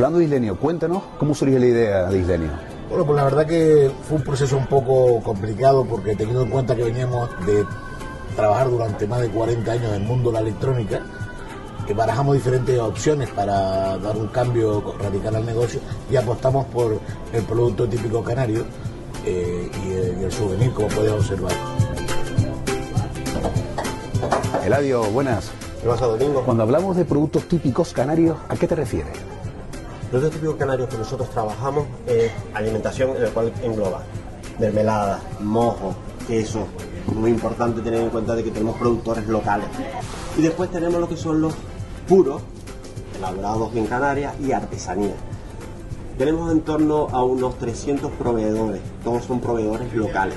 Hablando de Islenio, cuéntanos cómo surgió la idea de Islenio. Bueno, pues la verdad que fue un proceso un poco complicado porque teniendo en cuenta que veníamos de trabajar durante más de 40 años en el mundo de la electrónica, que barajamos diferentes opciones para dar un cambio radical al negocio y apostamos por el producto típico canario eh, y, el, souvenir, como puedes observar. Eladio, buenas. ¿Qué pasa, Domingo. Cuando hablamos de productos típicos canarios, ¿a qué te refieres? Los dos típicos canarios que nosotros trabajamos es alimentación, en el cual engloba mermelada, mojo, queso. Muy importante tener en cuenta de que tenemos productores locales. Y después tenemos lo que son los puros, elaborados en Canarias, y artesanía. Tenemos en torno a unos 300 proveedores, todos son proveedores locales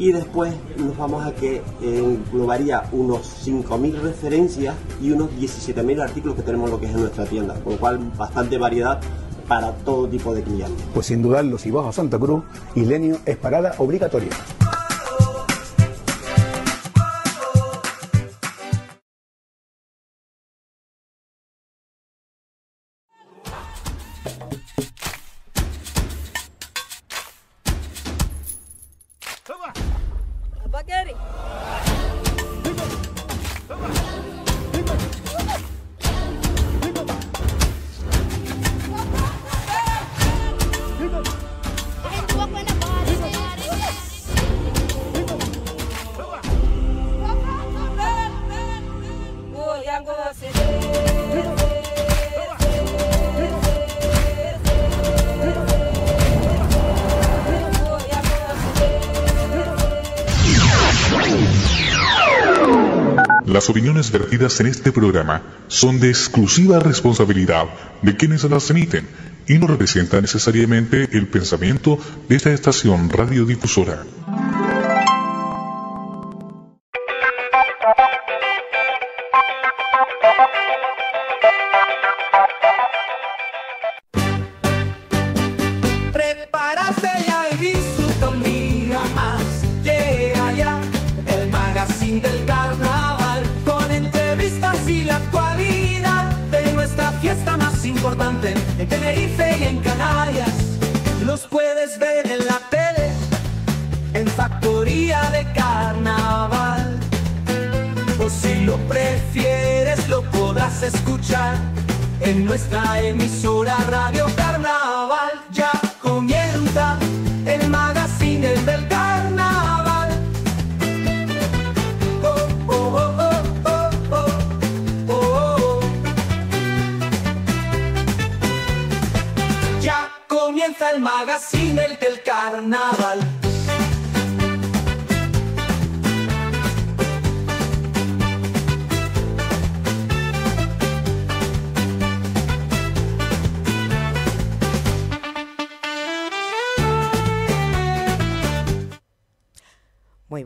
y después nos vamos a que eh, englobaría unos 5.000 referencias y unos 17.000 artículos que tenemos lo que es en nuestra tienda, con lo cual bastante variedad para todo tipo de clientes. Pues sin dudarlo, si vas a Santa Cruz, Ilenio es parada obligatoria. opiniones vertidas en este programa son de exclusiva responsabilidad de quienes las emiten y no representan necesariamente el pensamiento de esta estación radiodifusora.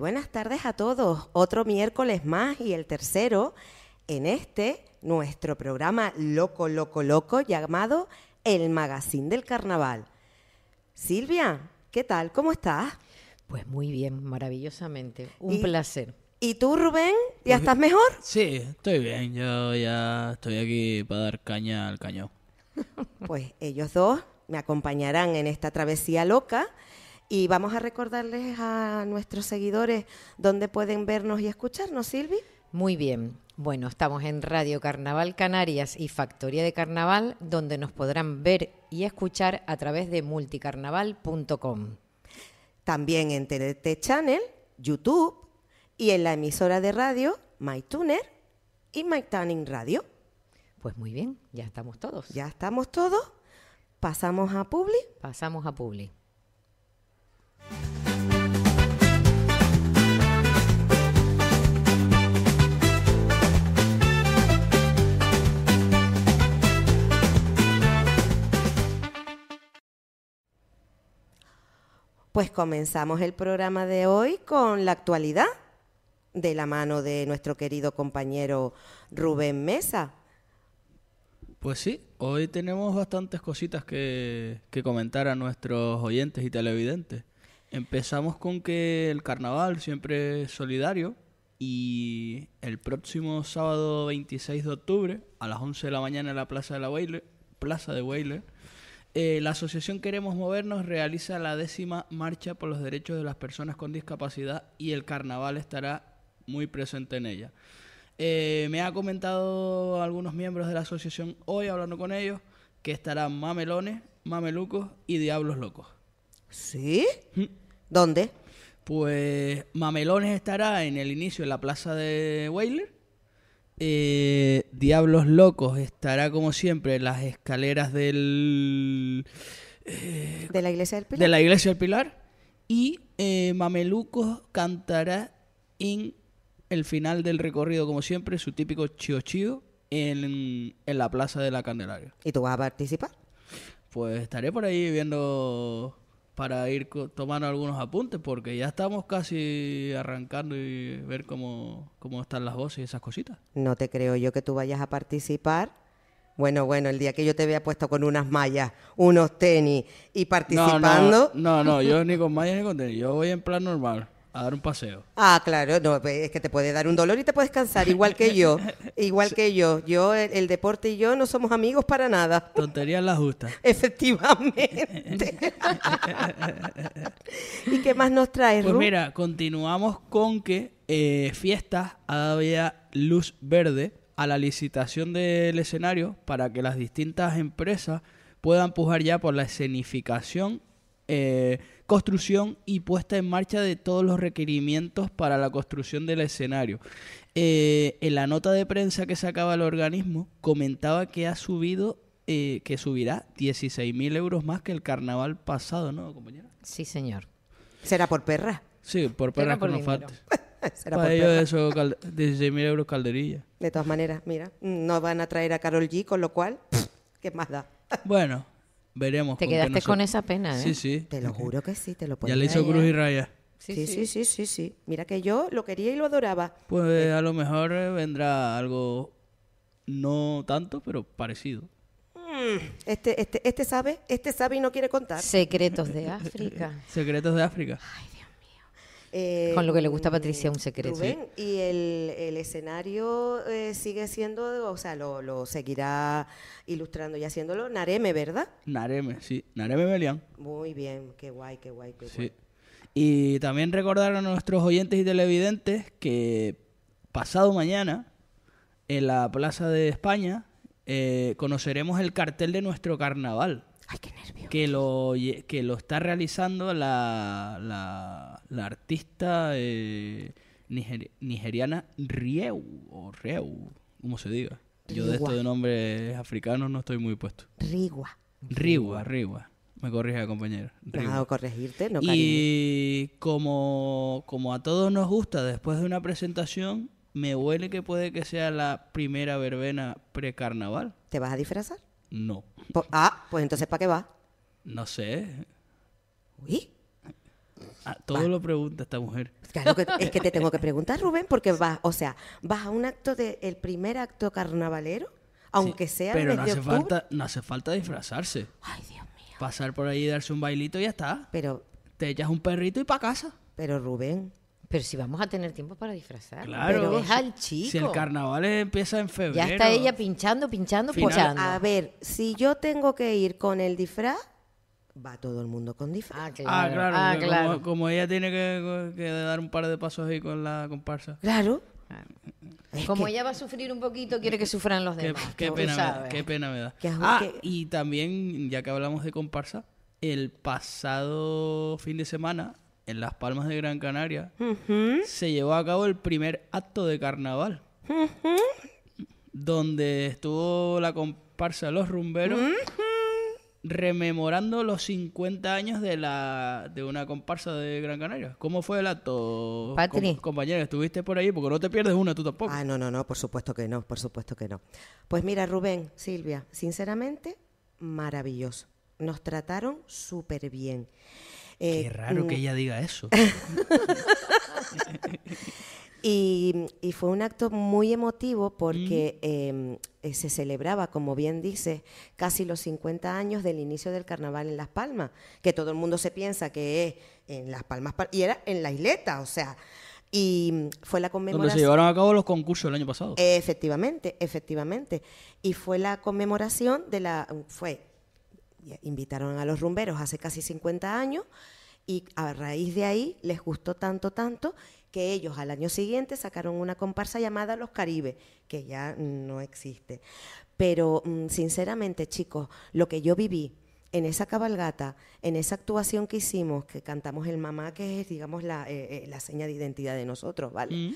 buenas tardes a todos. Otro miércoles más y el tercero en este nuestro programa Loco, Loco, Loco llamado El Magazín del Carnaval. Silvia, ¿qué tal? ¿Cómo estás? Pues muy bien, maravillosamente. Un placer. ¿Y tú, Rubén? ¿Ya pues, estás mejor? Sí, estoy bien. Yo ya estoy aquí para dar caña al cañón. Pues ellos dos me acompañarán en esta travesía loca y vamos a recordarles a nuestros seguidores dónde pueden vernos y escucharnos, Silvi. Muy bien. Bueno, estamos en Radio Carnaval Canarias y Factoría de Carnaval, donde nos podrán ver y escuchar a través de multicarnaval.com. También en TNT Channel, YouTube y en la emisora de radio MyTuner y MyTuning Radio. Pues muy bien, ya estamos todos. Ya estamos todos. Pasamos a Publi. Pasamos a Publi. Pues comenzamos el programa de hoy con la actualidad de la mano de nuestro querido compañero Rubén Mesa. Pues sí, hoy tenemos bastantes cositas que, comentar a nuestros oyentes y televidentes. Empezamos con que el carnaval siempre solidario y el próximo sábado 26 de octubre a las 11 de la mañana en la Plaza de la Plaza de eh, la asociación Queremos Movernos realiza la décima marcha por los derechos de las personas con discapacidad y el carnaval estará muy presente en ella. Eh, me ha comentado algunos miembros de la asociación hoy hablando con ellos que estarán mamelones, mamelucos y diablos locos. ¿Sí? Mm. ¿Dónde? Pues Mamelones estará en el inicio en la plaza de Weiler. Eh, Diablos Locos estará como siempre en las escaleras del... Eh, de la iglesia del Pilar. De la iglesia del Pilar. Y eh, Mamelucos cantará en el final del recorrido, como siempre, su típico chio chio en, en la Plaza de la Candelaria. ¿Y tú vas a participar? Pues estaré por ahí viendo para ir tomando algunos apuntes, porque ya estamos casi arrancando y ver cómo, cómo están las voces y esas cositas. No te creo yo que tú vayas a participar bueno, bueno, el día que yo te vea puesto con unas mallas, unos tenis y participando. No, no, no, no yo ni con mallas ni con tenis, yo voy en plan normal a dar un paseo. Ah, claro, no, es que te puede dar un dolor y te puedes cansar, igual que yo, igual que yo. Yo, el, deporte y yo no somos amigos para nada. Tonterías las justa. Efectivamente. ¿Y qué más nos trae? Pues mira, continuamos con que eh, Fiestas ha dado ya luz verde a la licitación del escenario para que las distintas empresas puedan pujar ya por la escenificación eh, construcción y puesta en marcha de todos los requerimientos para la construcción del escenario. Eh, en la nota de prensa que sacaba el organismo comentaba que ha subido, eh, que subirá 16.000 euros más que el carnaval pasado, ¿no, compañera? Sí, señor. ¿Será por perra? Sí, por perra con los Será Para ellos eso, 16.000 euros calderilla. De todas maneras, mira, no van a traer a Carol G, con lo cual, ¿qué más da? bueno, veremos. Te quedaste con esa pena, ¿eh? Sí, sí. Te lo juro que sí, te lo puedo Ya le hizo cruz y raya. Sí sí sí, sí, sí, Mira que yo lo quería y lo adoraba. Pues eh, a lo mejor eh, vendrá algo no tanto, pero parecido. Mm, este, este, este sabe, este sabe y no quiere contar. Secretos de África. Secretos de África. Ay. Eh, Con lo que le gusta a Patricia, un secreto. y el, escenario eh, sigue siendo, o sea, lo, seguirá ilustrando y haciéndolo Nareme, ¿verdad? Nareme, sí, Nareme Melián. Muy bien, qué guay, qué guay, qué Y también recordar a nuestros oyentes y televidentes que pasado mañana, en la Plaza de España, eh, conoceremos el cartel de nuestro carnaval. Ay, qué Que lo, que lo está realizando la, la, artista eh, nigeriana Rieu, o Rieu, como se diga. Yo de estos nombres africanos no estoy muy puesto. Rigua. Rigua, Rigua. Me corrige, compañero. Rigua. corregirte, no, Y como, como a todos nos gusta, después de una presentación, me huele que puede que sea la primera verbena precarnaval. ¿Te vas a disfrazar? No. ah, pues entonces, ¿para qué va? No sé. Uy. Ah, todo lo pregunta esta mujer. Claro es que te tengo que preguntar, Rubén, porque vas, o sea, vas a un acto de el primer acto carnavalero, aunque sea Pero no hace, falta, no hace falta disfrazarse. Ay, Dios mío. Pasar por ahí, y darse un bailito y ya está. Pero, Te echas un perrito y para casa. pero Rubén, pero si vamos a tener tiempo para disfrazar. Claro. Pero es al chico. Si el carnaval empieza en febrero. Ya está ella pinchando, pinchando, pinchando. A ver, si yo tengo que ir con el disfraz, va todo el mundo con disfraz. Ah, ah claro. Ah, claro, Como, ella tiene que, dar un par de pasos ahí con la comparsa. Claro. Ah. como ella va a sufrir un poquito, quiere que sufran los demás. Qué, pena, me, qué pena me da. ah, y también, ya que hablamos de comparsa, el pasado fin de semana en las Palmas de Gran Canaria, se llevó a cabo el primer acto de carnaval, donde estuvo la comparsa los rumberos. Rememorando los 50 años de la de una comparsa de Gran Canaria. ¿Cómo fue el acto, compañera? ¿Estuviste por ahí? Porque no te pierdes una tú tampoco. Ah, no, no, no, por supuesto que no, por supuesto que no. Pues mira, Rubén, Silvia, sinceramente, maravilloso. Nos trataron súper bien. Qué eh, raro que mm. ella diga eso. Y, fue un acto muy emotivo porque mm. em, eh, se celebraba, como bien dice, casi los 50 años del inicio del carnaval en Las Palmas, que todo el mundo se piensa que es en Las Palmas, y era en la isleta, o sea, y mm, fue la conmemoración. Donde se llevaron a cabo los concursos el año pasado. efectivamente, efectivamente. Y fue la conmemoración de la. fue invitaron a los rumberos hace casi 50 años y a raíz de ahí les gustó tanto, tanto que ellos al año siguiente sacaron una comparsa llamada Los Caribe que ya no existe. Pero mm, sinceramente, chicos, lo que yo viví en esa cabalgata, en esa actuación que hicimos, que cantamos el mamá, que es, digamos, la, eh, eh, la seña de identidad de nosotros, ¿vale? Mm.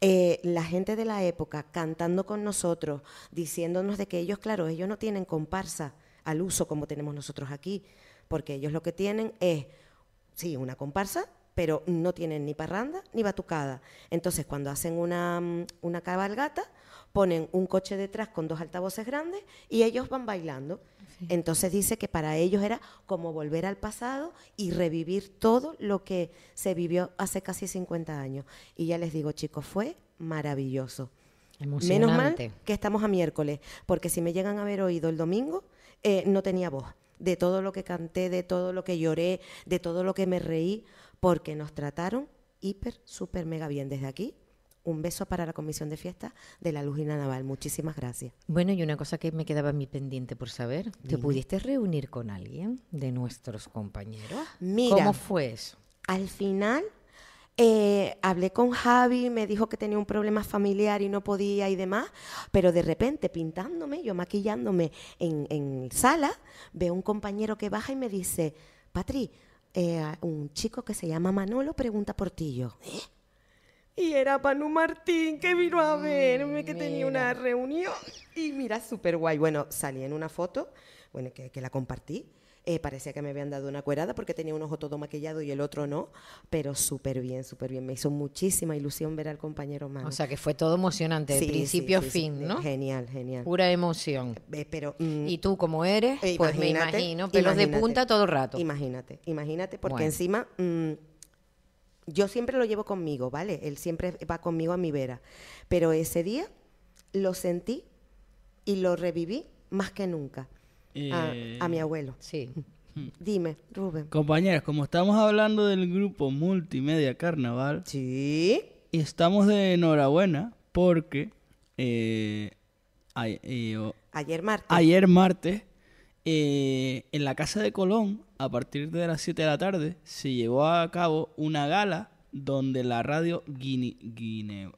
Eh, la gente de la época cantando con nosotros, diciéndonos de que ellos, claro, ellos no tienen comparsa, al uso como tenemos nosotros aquí, porque ellos lo que tienen es, sí, una comparsa, pero no tienen ni parranda ni batucada. Entonces, cuando hacen una, mm, una cabalgata, ponen un coche detrás con dos altavoces grandes y ellos van bailando. Entonces dice que para ellos era como volver al pasado y revivir todo lo que se vivió hace casi 50 años. Y ya les digo, chicos, fue maravilloso. Menos mal que estamos a miércoles, porque si me llegan a haber oído el domingo, eh, no tenía voz. De todo lo que canté, de todo lo que lloré, de todo lo que me reí, porque nos trataron hiper, súper, mega bien desde aquí. Un beso para la comisión de fiesta de la Lujina Naval. Muchísimas gracias. Bueno, y una cosa que me quedaba a mí pendiente por saber, ¿te pudiste reunir con alguien de nuestros compañeros? Mira, ¿cómo fue eso? Al final eh, hablé con Javi, me dijo que tenía un problema familiar y no podía y demás, pero de repente pintándome, yo maquillándome en, sala, veo un compañero que baja y me dice, Patri, eh, un chico que se llama Manolo pregunta por ti yo. ¿eh? Y era Panu Martín que vino a mm, verme, que tenía una reunión. Y mira, súper guay. Bueno, salí en una foto, bueno, que la compartí eh, parecía que me habían dado una cuerada porque tenía un ojo todo maquillado y el otro no, pero súper bien, súper bien. Me hizo muchísima ilusión ver al compañero más O sea que fue todo emocionante, de principio a fin, ¿no? Genial, genial. Pura emoción. Eh, eh, pero, mm, y tú como eres, pues me imagino, pelos de punta todo rato. Imagínate, imagínate, porque encima... Mm, yo siempre lo llevo conmigo, ¿vale? Él siempre va conmigo a mi vera. Pero ese día lo sentí y lo reviví más que nunca a, eh, mi abuelo. Sí. Dime, Rubén. Compañeras, como estamos hablando del grupo Multimedia Carnaval. Sí. Y estamos de enhorabuena porque eh, eh, ayer martes. Ayer martes, en la Casa de Colón, a partir de las 7 de la tarde, se llevó a cabo una gala donde la radio Guine, Guine,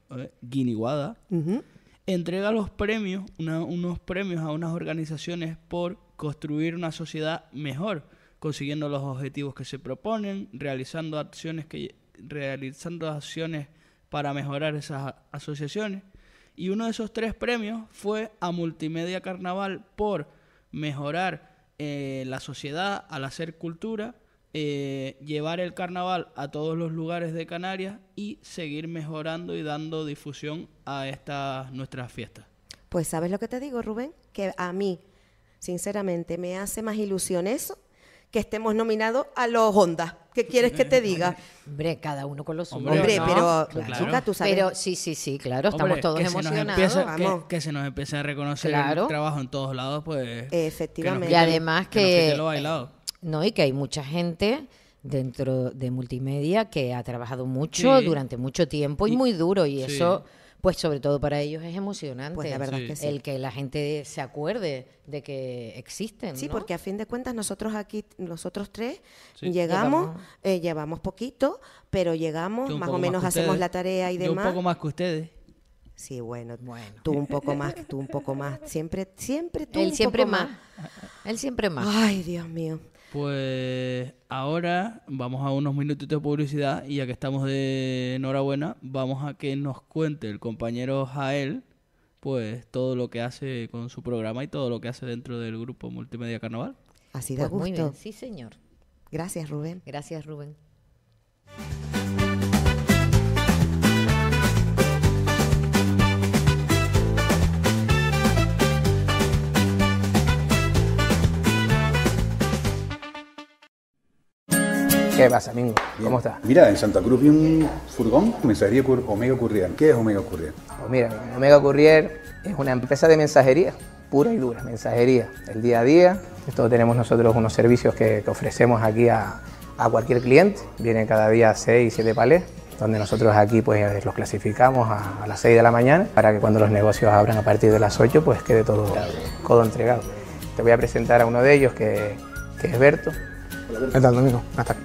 entrega los premios, unos premios a unas organizaciones por construir una sociedad mejor, consiguiendo los objetivos que se proponen, realizando acciones que realizando acciones para mejorar esas asociaciones. Y uno de esos tres premios fue a Multimedia Carnaval por mejorar eh, la sociedad al hacer cultura, eh, llevar el carnaval a todos los lugares de Canarias y seguir mejorando y dando difusión a estas nuestras fiestas. Pues sabes lo que te digo, Rubén, que a mí Sinceramente, me hace más ilusión eso que estemos nominados a los Honda. ¿Qué quieres que te diga? Hombre, cada uno con los suyos. Hombre, pero tú sabes. Pero sí, sí, sí, claro, estamos todos emocionados. que, se nos empiece a reconocer el trabajo en todos lados, pues. Efectivamente. y además que. lo No, y que hay mucha gente dentro de multimedia que ha trabajado mucho durante mucho tiempo y, muy duro, y eso pues sobre todo para ellos es emocionante. Pues el que la gente se acuerde de que existen. Sí, porque a fin de cuentas nosotros aquí, nosotros tres, llegamos, eh, llevamos. poquito, pero llegamos, más o menos hacemos la tarea y Yo demás. un poco más que ustedes. Sí, bueno, tú un poco más, tú un poco más, siempre, siempre tú Él siempre más. Él siempre más. Ay, Dios mío. Pues ahora vamos a unos minutitos de publicidad y ya que estamos de enhorabuena, vamos a que nos cuente el compañero Jael pues todo lo que hace con su programa y todo lo que hace dentro del grupo Multimedia Carnaval. Así de pues Muy bien. Sí, señor. Gracias, Rubén. Gracias, Rubén. ¿Qué pasa, amigo. ¿Cómo estás? Mira, en Santa Cruz vi un furgón mensajería Omega Courier. ¿Qué es Omega Courier? Oh, mira, Omega Courier es una empresa de mensajería, pura y dura, mensajería. El día a día, esto tenemos nosotros unos servicios que, ofrecemos aquí a, cualquier cliente. Vienen cada día 6, 7 palés, donde nosotros aquí pues eh, los clasificamos a, las 6 de la mañana para que cuando los negocios abran a partir de las 8 pues quede todo, codo entregado. Te voy a presentar a uno de ellos que es Berto. ¿Qué tal,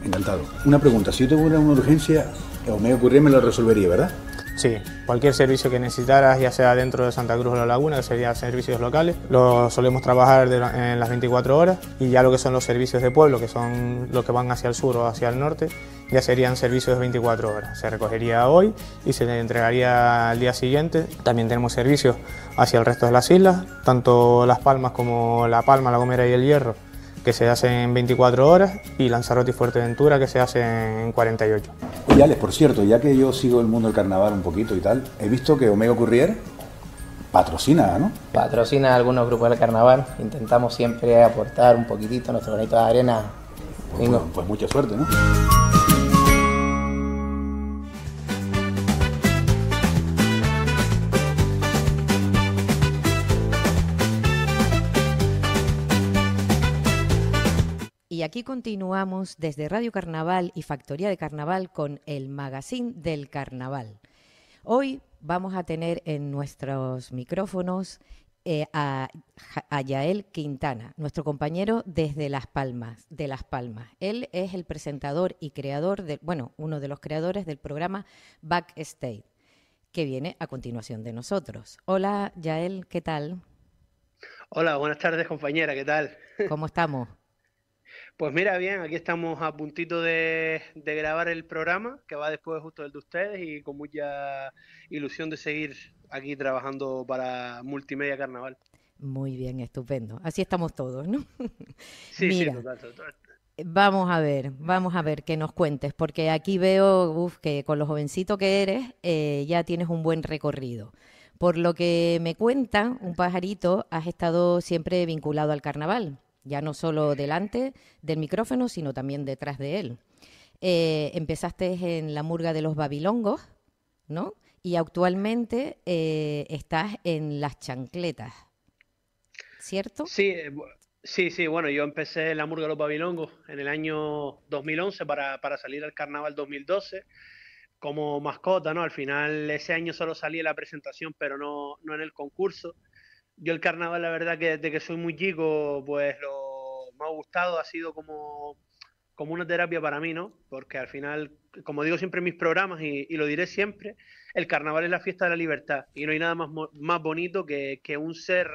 Encantado. Una pregunta, si yo tuviera una urgencia o me ocurría, me lo resolvería, ¿verdad? Sí, cualquier servicio que necesitaras, ya sea dentro de Santa Cruz o La Laguna, que serían servicios locales, lo solemos trabajar en las 24 horas y ya lo que son los servicios de pueblo, que son los que van hacia el sur o hacia el norte, ya serían servicios de 24 horas. Se recogería hoy y se le entregaría al día siguiente. También tenemos servicios hacia el resto de las islas, tanto Las Palmas como La Palma, La Gomera y El Hierro que se hace en 24 horas, y Lanzarote y Fuerteventura, que se hace en 48. Oye, Alex, por cierto, ya que yo sigo el mundo del carnaval un poquito y tal, he visto que Omega Currier patrocina, ¿no? Patrocina algunos grupos del carnaval. Intentamos siempre aportar un poquitito nuestro granito de arena. Pues, pues, pues mucha suerte, ¿no? aquí continuamos desde Radio Carnaval y Factoría de Carnaval con el Magazine del Carnaval. Hoy vamos a tener en nuestros micrófonos eh, a, Yael Quintana, nuestro compañero desde Las Palmas, de Las Palmas. Él es el presentador y creador, bueno, uno de los creadores del programa Backstage, que viene a continuación de nosotros. Hola Yael, ¿qué tal? Hola, buenas tardes compañera, ¿qué tal? ¿Cómo estamos? Pues mira, bien, aquí estamos a puntito de, grabar el programa que va después justo del de ustedes y con mucha ilusión de seguir aquí trabajando para Multimedia Carnaval. Muy bien, estupendo. Así estamos todos, ¿no? Sí, mira, sí, Vamos a ver, vamos a ver que nos cuentes, porque aquí veo uf, que con lo jovencito que eres eh, ya tienes un buen recorrido. Por lo que me cuenta, un pajarito, has estado siempre vinculado al carnaval ya no solo delante del micrófono, sino también detrás de él. Eh, empezaste en la murga de los babilongos, ¿no? Y actualmente eh, estás en las chancletas, ¿cierto? Sí, eh, sí, sí, bueno, yo empecé en la murga de los babilongos en el año 2011 para, salir al carnaval 2012 como mascota, ¿no? Al final ese año solo salí en la presentación, pero no, no en el concurso. Yo el carnaval, la verdad que desde que soy muy chico, pues lo me ha gustado, ha sido como, como una terapia para mí, ¿no? Porque al final, como digo siempre en mis programas y, lo diré siempre, el carnaval es la fiesta de la libertad y no hay nada más, más bonito que, un ser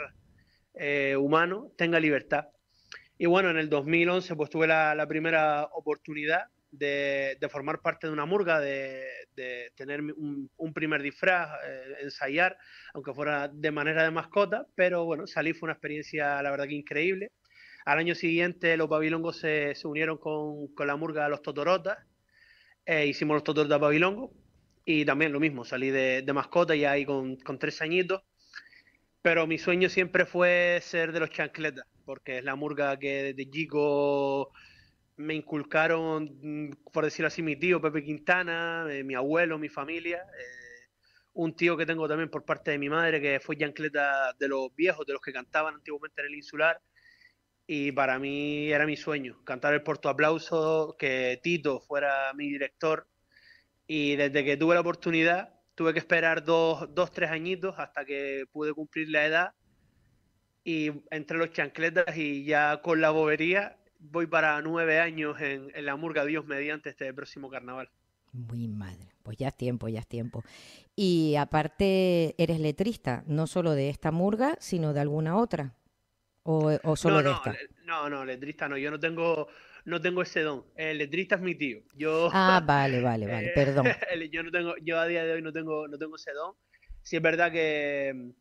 eh, humano tenga libertad. Y bueno, en el 2011 pues tuve la primera oportunidad de, formar parte de una murga, de, tener un, primer disfraz, eh, ensayar, aunque fuera de manera de mascota, pero bueno, salí fue una experiencia la verdad que increíble. Al año siguiente los Babilongos se, unieron con, la murga a los Totorotas, eh, hicimos los Totorotas Babilongos y también lo mismo, salí de, mascota y ahí con, con tres añitos pero mi sueño siempre fue ser de los chancletas, porque es la murga que desde chico me inculcaron, mm, por decirlo así, mi tío Pepe Quintana, eh, mi abuelo, mi familia, eh, un tío que tengo también por parte de mi madre, que fue chancleta de los viejos, de los que cantaban antiguamente en el insular, y para mí era mi sueño, cantar el Porto Aplauso, que Tito fuera mi director, y desde que tuve la oportunidad, tuve que esperar dos, dos tres añitos hasta que pude cumplir la edad, y entre los chancletas y ya con la bobería voy para nueve años en, la Murga Dios mediante este próximo carnaval. Muy madre, pues ya es tiempo, ya es tiempo. Y aparte, eres letrista, no solo de esta murga, sino de alguna otra. O, solo de esta. no, no, letrista no, yo no tengo, no tengo ese don. El letrista es mi tío. Yo, ah, vale, vale, vale, perdón. Yo no tengo, yo a día de hoy no tengo, no tengo ese don. Sí es verdad que,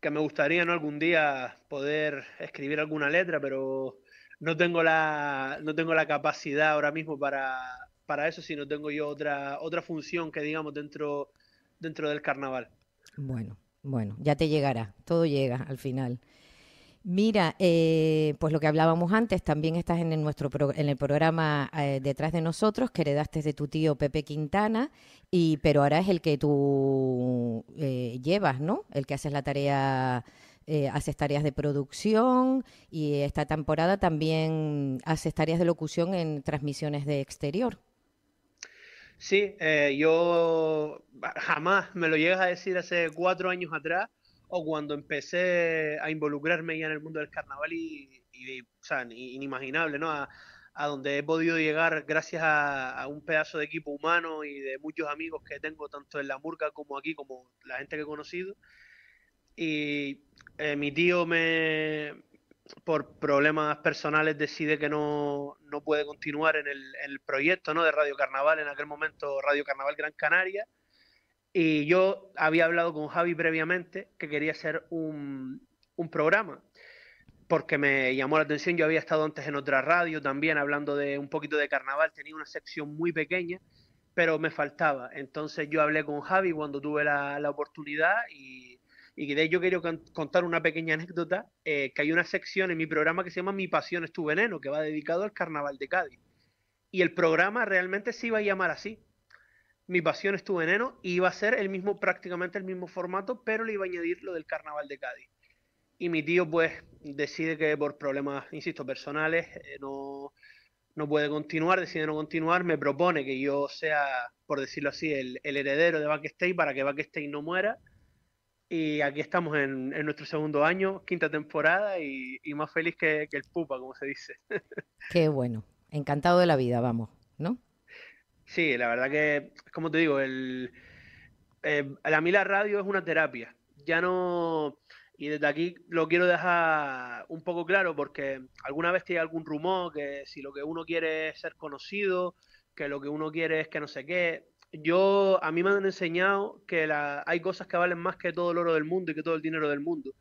que me gustaría, Algún día poder escribir alguna letra, pero no tengo la, no tengo la capacidad ahora mismo para, para eso, sino tengo yo otra, otra función que digamos dentro, dentro del carnaval. Bueno, bueno, ya te llegará, todo llega al final. Mira, eh, pues lo que hablábamos antes, también estás en el, nuestro en el programa eh, Detrás de nosotros, que heredaste de tu tío Pepe Quintana, y, pero ahora es el que tú eh, llevas, ¿no? El que haces la tarea eh, haces tareas de producción y esta temporada también haces tareas de locución en transmisiones de exterior. Sí, eh, yo ah, jamás me lo llegas a decir hace cuatro años atrás o cuando empecé a involucrarme ya en el mundo del carnaval y, o sea, inimaginable, ¿no? A, donde he podido llegar gracias a, a, un pedazo de equipo humano y de muchos amigos que tengo tanto en la Murca como aquí, como la gente que he conocido y eh, mi tío me por problemas personales decide que no, puede continuar en el, proyecto ¿no? de Radio Carnaval, en aquel momento Radio Carnaval Gran Canaria. Y yo había hablado con Javi previamente que quería hacer un, programa, porque me llamó la atención, yo había estado antes en otra radio también hablando de un poquito de carnaval, tenía una sección muy pequeña, pero me faltaba. Entonces yo hablé con Javi cuando tuve la, la oportunidad y y de ello quiero contar una pequeña anécdota, eh, que hay una sección en mi programa que se llama Mi pasión es tu veneno, que va dedicado al carnaval de Cádiz. Y el programa realmente se iba a llamar así, Mi pasión es tu veneno, y iba a ser el mismo, prácticamente el mismo formato, pero le iba a añadir lo del carnaval de Cádiz. Y mi tío pues decide que por problemas, insisto, personales, eh, no, no puede continuar, decide no continuar, me propone que yo sea, por decirlo así, el, heredero de Backstage para que Backstage no muera y aquí estamos en, nuestro segundo año, quinta temporada y, más feliz que, el pupa, como se dice. Qué bueno, encantado de la vida, vamos, ¿no? Sí, la verdad que, como te digo, el, a eh, mí la radio es una terapia. Ya no, y desde aquí lo quiero dejar un poco claro porque alguna vez tiene algún rumor que si lo que uno quiere es ser conocido, que lo que uno quiere es que no sé qué, yo, a mí me han enseñado que hay cosas que valen más que todo el oro del mundo y que todo el dinero del mundo.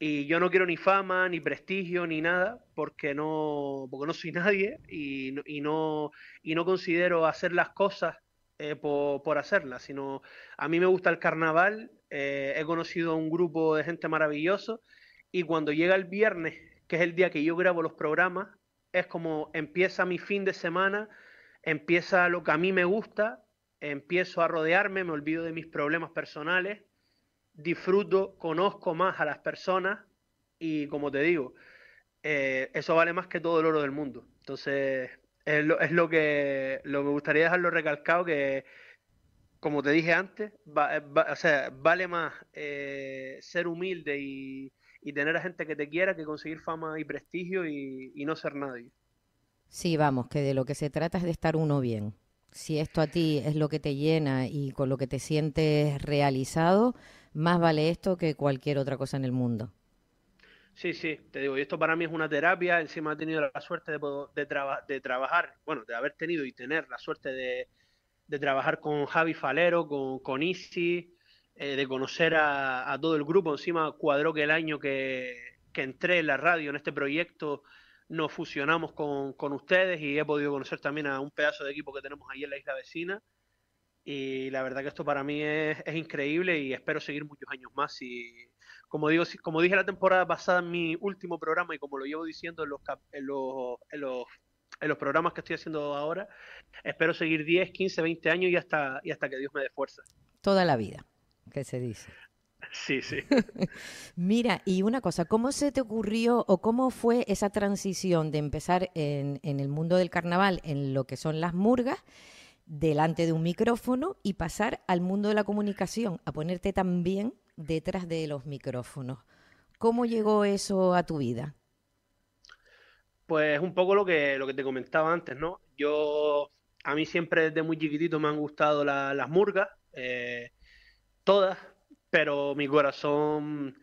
Y yo no quiero ni fama, ni prestigio, ni nada, porque no, porque no soy nadie y, no, y no considero hacer las cosas eh, por, hacerlas, sino a mí me gusta el carnaval, eh, he conocido a un grupo de gente maravilloso y cuando llega el viernes, que es el día que yo grabo los programas, es como empieza mi fin de semana, empieza lo que a mí me gusta empiezo a rodearme, me olvido de mis problemas personales, disfruto, conozco más a las personas y como te digo, eh, eso vale más que todo el oro del mundo. Entonces, es lo, que lo me gustaría dejarlo recalcado que como te dije antes, vale más eh, ser humilde y, tener a gente que te quiera que conseguir fama y prestigio y no ser nadie. Sí, vamos, que de lo que se trata es de estar uno bien. Si esto a ti es lo que te llena y con lo que te sientes realizado, más vale esto que cualquier otra cosa en el mundo. Sí, sí, te digo, y esto para mí es una terapia, encima he tenido la suerte de, trabajar, bueno, de haber tenido y tener la suerte de, trabajar con Javi Falero, con, con Isi, eh, de conocer a, todo el grupo, encima cuadró que el año que, que entré en la radio, en este proyecto, nos fusionamos con, ustedes y he podido conocer también a un pedazo de equipo que tenemos ahí en la isla vecina. Y la verdad que esto para mí es, increíble y espero seguir muchos años más. Y como digo, como dije la temporada pasada en mi último programa y como lo llevo diciendo en los, los, programas que estoy haciendo ahora, espero seguir 10, 15, 20 años y hasta, y hasta que Dios me dé fuerza. Toda la vida, que se dice. Sí, sí. Mira, y una cosa, ¿cómo se te ocurrió o cómo fue esa transición de empezar en, el mundo del carnaval, en lo que son las murgas, delante de un micrófono y pasar al mundo de la comunicación, a ponerte también detrás de los micrófonos? ¿Cómo llegó eso a tu vida? Pues un poco lo que, lo que te comentaba antes, ¿no? Yo, a mí siempre desde muy chiquitito me han gustado las murgas, eh, todas, pero mi corazón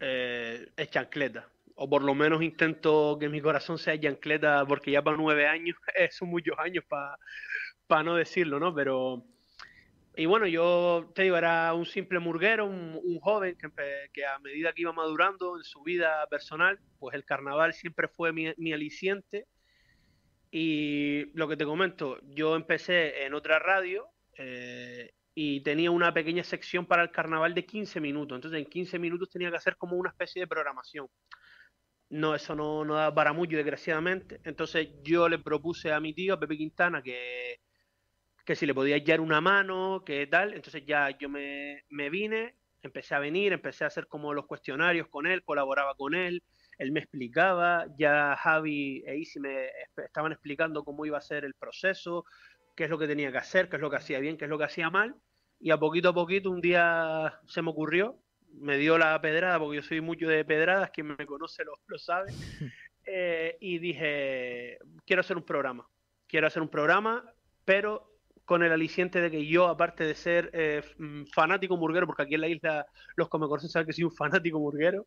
eh, es chancleta. O por lo menos intento que mi corazón sea chancleta, porque ya para nueve años, eh, son muchos años para no decirlo, ¿no? Pero. Y bueno, yo te digo, era un simple murguero, un, joven que, a medida que iba madurando en su vida personal, pues el carnaval siempre fue mi, aliciente. Y lo que te comento, yo empecé en otra radio, eh, y tenía una pequeña sección para el carnaval de 15 minutos. Entonces en 15 minutos tenía que hacer como una especie de programación. No, eso no, no da para mucho, desgraciadamente. Entonces yo le propuse a mi tío, a Pepe Quintana, que, que si le podía hallar una mano, que tal. Entonces ya yo me, me vine, empecé a venir, empecé a hacer como los cuestionarios con él, colaboraba con él, él me explicaba, ya Javi e Isi me estaban explicando cómo iba a ser el proceso, qué es lo que tenía que hacer, qué es lo que hacía bien, qué es lo que hacía mal y a poquito a poquito un día se me ocurrió, me dio la pedrada, porque yo soy mucho de pedradas, quien me conoce lo, lo sabe, eh, y dije, quiero hacer un programa, quiero hacer un programa, pero con el aliciente de que yo, aparte de ser eh, fanático murguero, porque aquí en la isla los que me conocen saben que soy un fanático murguero,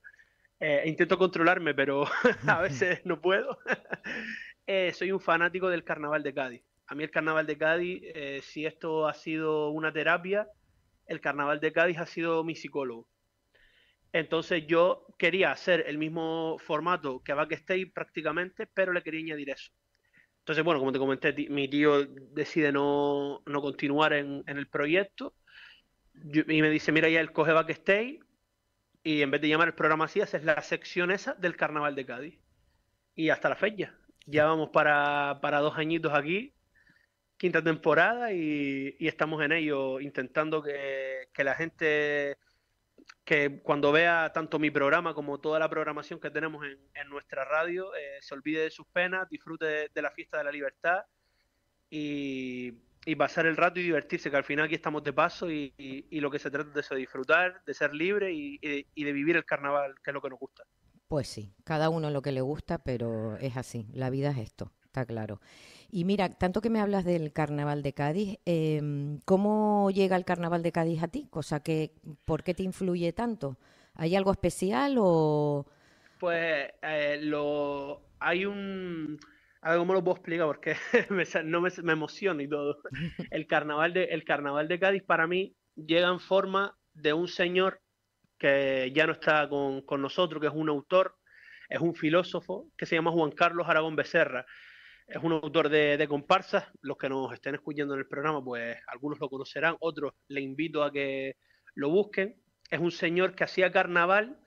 eh, intento controlarme, pero a veces no puedo. soy un fanático del carnaval de Cádiz a mí el carnaval de Cádiz, eh, si esto ha sido una terapia, el carnaval de Cádiz ha sido mi psicólogo. Entonces yo quería hacer el mismo formato que Backstage prácticamente, pero le quería añadir eso. Entonces, bueno, como te comenté, mi tío decide no, continuar en, el proyecto y me dice, mira, ya él coge Backstage y en vez de llamar el programa así, es la sección esa del Carnaval de Cádiz. Y hasta la fecha. Ya vamos para, para dos añitos aquí quinta temporada y, estamos en ello, intentando que, la gente que cuando vea tanto mi programa como toda la programación que tenemos en, nuestra radio, eh, se olvide de sus penas, disfrute de, la fiesta de la libertad y, pasar el rato y divertirse, que al final aquí estamos de paso y, lo que se trata es de disfrutar, de ser libre y, de vivir el carnaval, que es lo que nos gusta. Pues sí, cada uno lo que le gusta, pero es así, la vida es esto. Está claro. Y mira, tanto que me hablas del Carnaval de Cádiz, em, ¿cómo llega el Carnaval de Cádiz a ti? Cosa que, ¿por qué te influye tanto? ¿Hay algo especial o...? Pues eh, lo, hay un... A ver, ¿cómo lo puedo explicar? Porque me, no me, y todo. El carnaval, de, el carnaval de Cádiz para mí llega en forma de un señor que ya no está con nosotros, que es un autor, es un filósofo, que se llama Juan Carlos Aragón Becerra es un autor de, de comparsas. Los que nos estén escuchando en el programa, pues algunos lo conocerán, otros le invito a que lo busquen. Es un señor que hacía carnaval,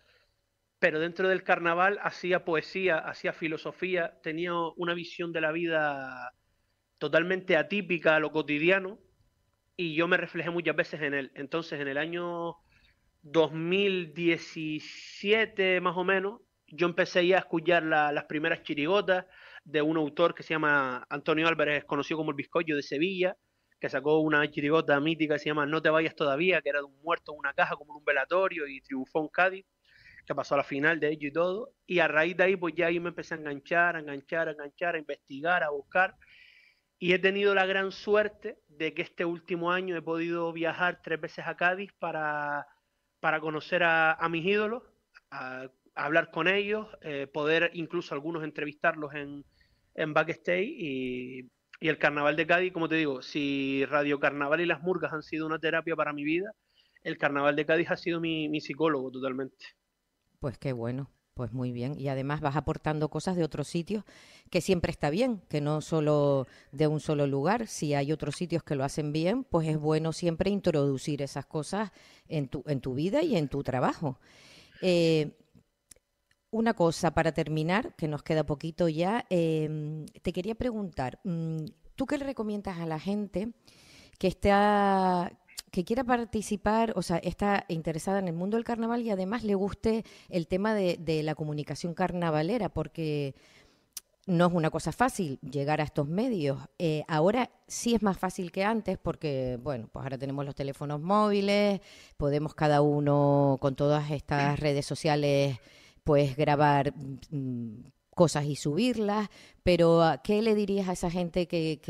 pero dentro del carnaval hacía poesía, hacía filosofía, tenía una visión de la vida totalmente atípica a lo cotidiano y yo me reflejé muchas veces en él. Entonces, en el año 2017 más o menos, yo empecé a escuchar las primeras chirigotas, de un autor que se llama Antonio Álvarez, conocido como el bizcocho de Sevilla, que sacó una chirigota mítica que se llama No te vayas todavía, que era de un muerto en una caja como en un velatorio y triunfó en Cádiz, que pasó a la final de ello y todo. Y a raíz de ahí, pues ya ahí me empecé a enganchar, a enganchar, a enganchar, a investigar, a buscar. Y he tenido la gran suerte de que este último año he podido viajar tres veces a Cádiz para, para conocer a, mis ídolos, a, hablar con ellos, eh, poder incluso algunos entrevistarlos en, en backstage y, el carnaval de Cádiz, como te digo, si Radio Carnaval y las murgas han sido una terapia para mi vida, el carnaval de Cádiz ha sido mi, psicólogo totalmente. Pues qué bueno, pues muy bien. Y además vas aportando cosas de otros sitios, que siempre está bien, que no solo de un solo lugar. Si hay otros sitios que lo hacen bien, pues es bueno siempre introducir esas cosas en tu, en tu vida y en tu trabajo. Eh, una cosa para terminar, que nos queda poquito ya, em, te quería preguntar, mm, ¿tú qué le recomiendas a la gente que está que quiera participar, o sea, está interesada en el mundo del carnaval y además le guste el tema de, la comunicación carnavalera, porque no es una cosa fácil llegar a estos medios. Eh, ahora sí es más fácil que antes porque, bueno, pues ahora tenemos los teléfonos móviles, podemos cada uno con todas estas redes sociales pues grabar mm, cosas y subirlas, pero ah, ¿qué le dirías a esa gente que,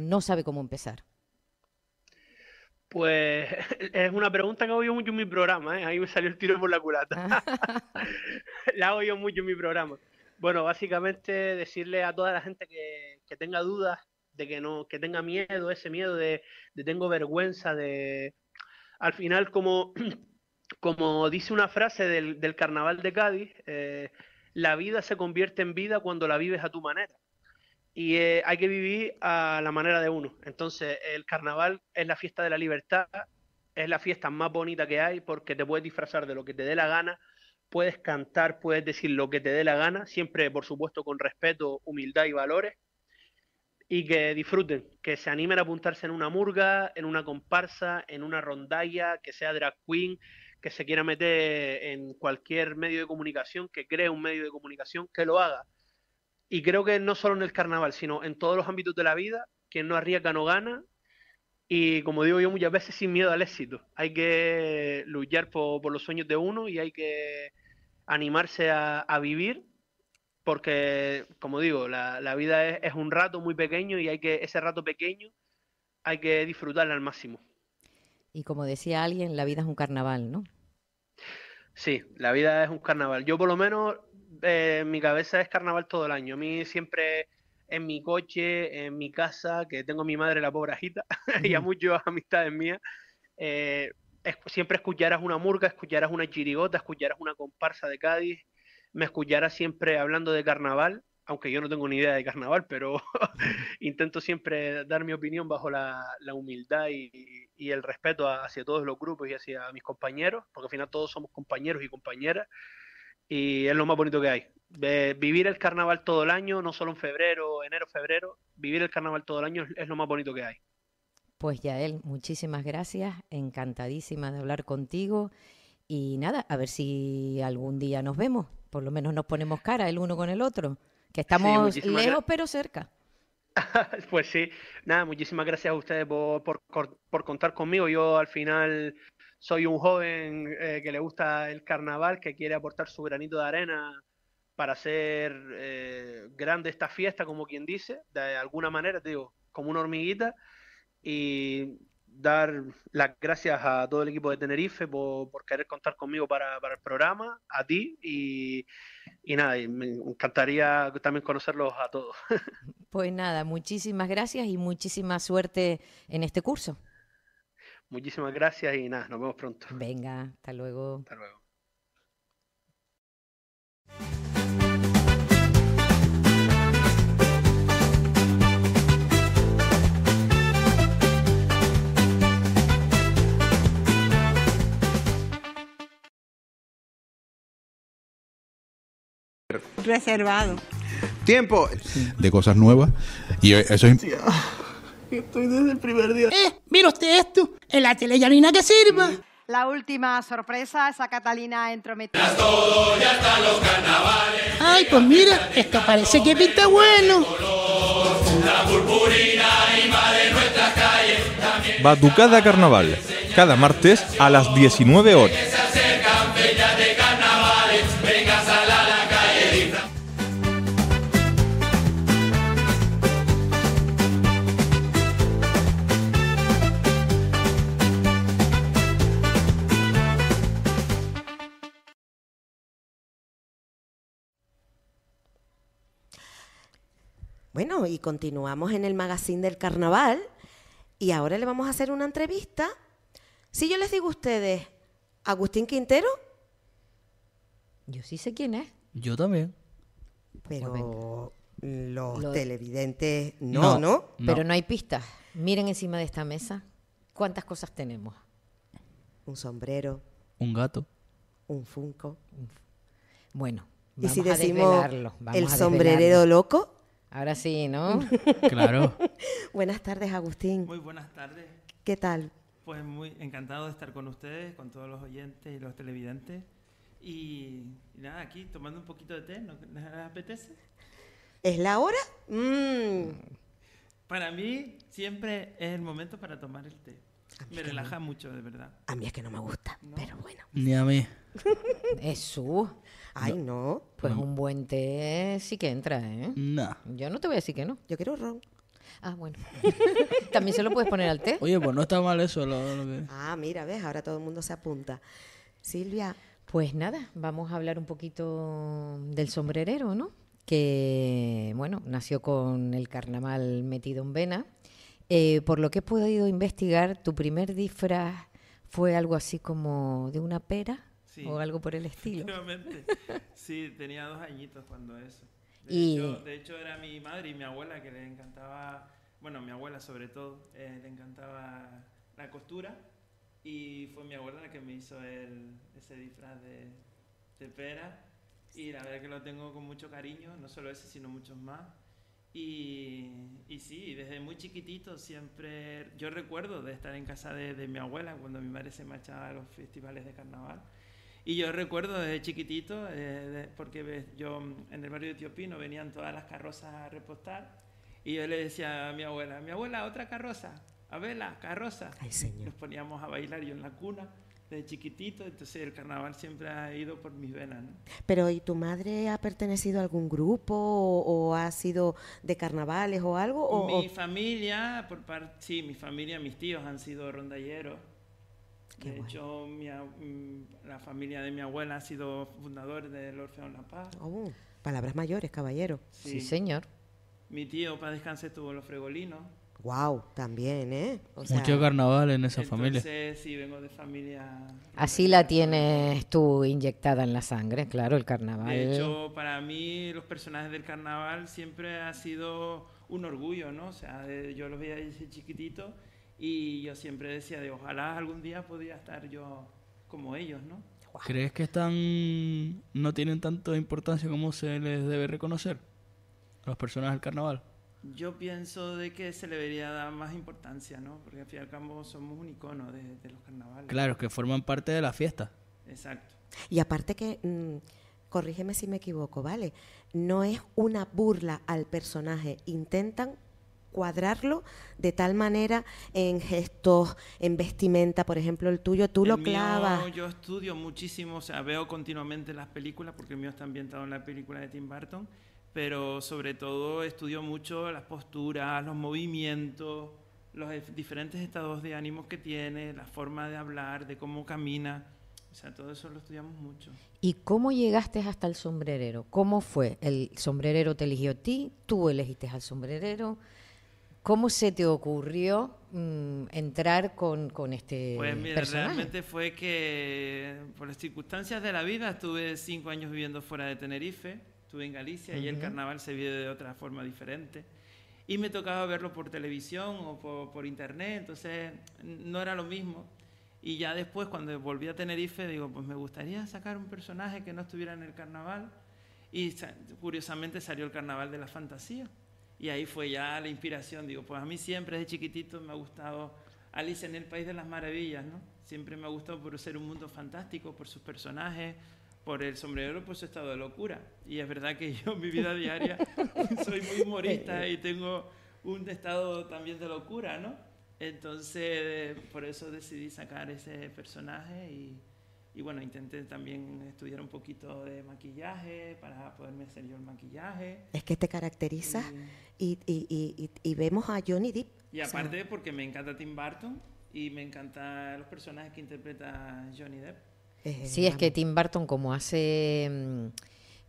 no sabe cómo empezar? Pues es una pregunta que oigo mucho en mi programa, ¿eh? ahí me salió el tiro por la culata. Ah. la oigo mucho en mi programa. Bueno, básicamente decirle a toda la gente que, tenga dudas, de que no, que tenga miedo, ese miedo de, de tengo vergüenza, de al final como como dice una frase del, carnaval de Cádiz, eh, la vida se convierte en vida cuando la vives a tu manera. Y eh, hay que vivir a la manera de uno. Entonces, el carnaval es la fiesta de la libertad, es la fiesta más bonita que hay porque te puedes disfrazar de lo que te dé la gana, puedes cantar, puedes decir lo que te dé la gana, siempre, por supuesto, con respeto, humildad y valores. Y que disfruten, que se animen a apuntarse en una murga, en una comparsa, en una rondalla, que sea drag queen, que se quiera meter en cualquier medio de comunicación, que cree un medio de comunicación, que lo haga. Y creo que no solo en el carnaval, sino en todos los ámbitos de la vida, quien no arriesga no gana. Y como digo yo muchas veces, sin miedo al éxito. Hay que luchar por, los sueños de uno y hay que animarse a, vivir, porque, como digo, la, vida es, un rato muy pequeño y hay que ese rato pequeño hay que disfrutarlo al máximo. Y como decía alguien, la vida es un carnaval, ¿no? Sí, la vida es un carnaval. Yo por lo menos, eh, mi cabeza es carnaval todo el año. A mí siempre en mi coche, en mi casa, que tengo a mi madre la pobrejita y a muchas amistades mías, eh, siempre escucharás una murga, escucharás una chirigota, escucharás una comparsa de Cádiz, me escucharás siempre hablando de carnaval aunque yo no tengo ni idea de carnaval, pero intento siempre dar mi opinión bajo la, humildad y, el respeto hacia todos los grupos y hacia mis compañeros, porque al final todos somos compañeros y compañeras, y es lo más bonito que hay. vivir el carnaval todo el año, no solo en febrero, enero, febrero, vivir el carnaval todo el año es, es lo más bonito que hay. Pues Yael, muchísimas gracias, encantadísima de hablar contigo y nada, a ver si algún día nos vemos, por lo menos nos ponemos cara el uno con el otro que estamos lejos pero cerca. pues sí, nada, muchísimas gracias a ustedes por, por, contar conmigo. Yo al final soy un joven eh, que le gusta el carnaval, que quiere aportar su granito de arena para hacer eh, grande esta fiesta, como quien dice, de alguna manera, digo, como una hormiguita. Y dar las gracias a todo el equipo de Tenerife por, querer contar conmigo para, el programa, a ti y, nada, me encantaría también conocerlos a todos. Pues nada, muchísimas gracias y muchísima suerte en este curso. Muchísimas gracias y nada, nos vemos pronto. Venga, hasta luego. Hasta luego. Reservado. Tiempo. De cosas nuevas. Y eso es... Estoy desde el primer día. Eh, mira usted esto. En la tele ya que sirva. La última sorpresa es a Catalina entrometida. Ay, pues mira, esto parece que pinta bueno. La purpurina invade Batucada Carnaval, cada martes a las 19 horas. Bueno, y continuamos en el magazine del carnaval y ahora le vamos a hacer una entrevista. Si yo les digo a ustedes, Agustín Quintero. Yo sí sé quién es. Yo también. Pero pues los televidentes no, no, Pero no hay pistas. Miren encima de esta mesa cuántas cosas tenemos. Un sombrero. Un gato. Un funco. Bueno, y si decimos el sombrerero loco. Ahora sí, ¿no? claro. buenas tardes, Agustín. Muy buenas tardes. ¿Qué tal? Pues muy encantado de estar con ustedes, con todos los oyentes y los televidentes. Y, nada, aquí tomando un poquito de té, ¿no les apetece? ¿Es la hora? Mm. Para mí siempre es el momento para tomar el té. Me relaja mucho, de verdad. A mí es que no me gusta, pero bueno. Ni a mí su, Ay, no. Pues un buen té sí que entra, ¿eh? No. Yo no te voy a decir que no. Yo quiero ron. Ah, bueno. También se lo puedes poner al té. Oye, pues no está mal eso. Ah, mira, ves, ahora todo el mundo se apunta. Silvia. Pues nada, vamos a hablar un poquito del sombrerero, ¿no? Que, bueno, nació con el carnaval metido en vena. Eh, por lo que he podido investigar, tu primer disfraz fue algo así como de una pera o algo por el estilo. sí, tenía dos añitos cuando eso. De, hecho, era mi madre y mi abuela que le encantaba, bueno, mi abuela sobre todo, eh, le encantaba la costura y fue mi abuela la que me hizo ese disfraz de, pera y la verdad que lo tengo con mucho cariño, no solo ese, sino muchos más. Y, sí, desde muy chiquitito siempre, yo recuerdo de estar en casa de, de mi abuela cuando mi madre se marchaba a los festivales de carnaval y yo recuerdo desde chiquitito, eh, porque yo en el barrio de Etiopino venían todas las carrozas a repostar y yo le decía a mi abuela, mi abuela, otra carroza, vela carroza. Ay, señor. Nos poníamos a bailar yo en la cuna desde chiquitito, entonces el carnaval siempre ha ido por mis venas. Pero ¿y tu madre ha pertenecido a algún grupo o, ha sido de carnavales o algo? mi familia, por parte, sí, mi familia, mis tíos han sido rondalleros de hecho, mi, mm, la familia de mi abuela ha sido fundador del Orfeón La Paz. Oh, palabras mayores, caballero. Sí. señor. Mi tío, para descanse, tuvo los fregolinos. Wow, también, ¿eh? Mucho carnaval en esa familia. Sí, vengo de familia. Así la tienes tú inyectada en la sangre, claro, el carnaval. De hecho, para mí los personajes del carnaval siempre ha sido un orgullo, ¿no? O sea, eh, yo los veía desde chiquitito y yo siempre decía, de, ojalá algún día podía estar yo como ellos, ¿no? ¿Crees que están no tienen tanta importancia como se les debe reconocer a personajes personas del carnaval? Yo pienso de que se le debería dar más importancia, ¿no? Porque al fin y al cabo somos un icono de, los carnavales. Claro, que forman parte de la fiesta. Exacto. Y aparte que, mm, corrígeme si me equivoco, ¿vale? No es una burla al personaje, intentan cuadrarlo de tal manera en gestos, en vestimenta, por ejemplo, el tuyo, tú lo clavas. yo estudio muchísimo, o sea, veo continuamente las películas, porque el mío está ambientado en la película de Tim Burton, pero sobre todo estudio mucho las posturas, los movimientos, los diferentes estados de ánimo que tiene, la forma de hablar, de cómo camina. O sea, todo eso lo estudiamos mucho. ¿Y cómo llegaste hasta el sombrerero? ¿Cómo fue? ¿El sombrerero te eligió a ti? ¿Tú elegiste al sombrerero? ¿Cómo se te ocurrió mm, entrar con, con este Pues mira, realmente fue que por las circunstancias de la vida estuve cinco años viviendo fuera de Tenerife, estuve en Galicia y el carnaval se vive de otra forma diferente. Y me tocaba verlo por televisión o por internet, entonces no era lo mismo. Y ya después, cuando volví a Tenerife, digo, pues me gustaría sacar un personaje que no estuviera en el carnaval. Y curiosamente salió el carnaval de la fantasía. Y ahí fue ya la inspiración. Digo, pues a mí siempre desde chiquitito me ha gustado Alice en el País de las Maravillas, ¿no? Siempre me ha gustado por ser un mundo fantástico, por sus personajes, por el sombrero, por pues su estado de locura. Y es verdad que yo en mi vida diaria soy muy humorista y tengo un estado también de locura, ¿no? Entonces, por eso decidí sacar ese personaje y y bueno, intenté también estudiar un poquito de maquillaje para poderme hacer yo el maquillaje. Es que te caracteriza y, y, y, y vemos a Johnny Depp. Y aparte porque me encanta Tim Burton y me encantan los personajes que interpreta Johnny Depp. Sí, es que Tim Burton como hace mm,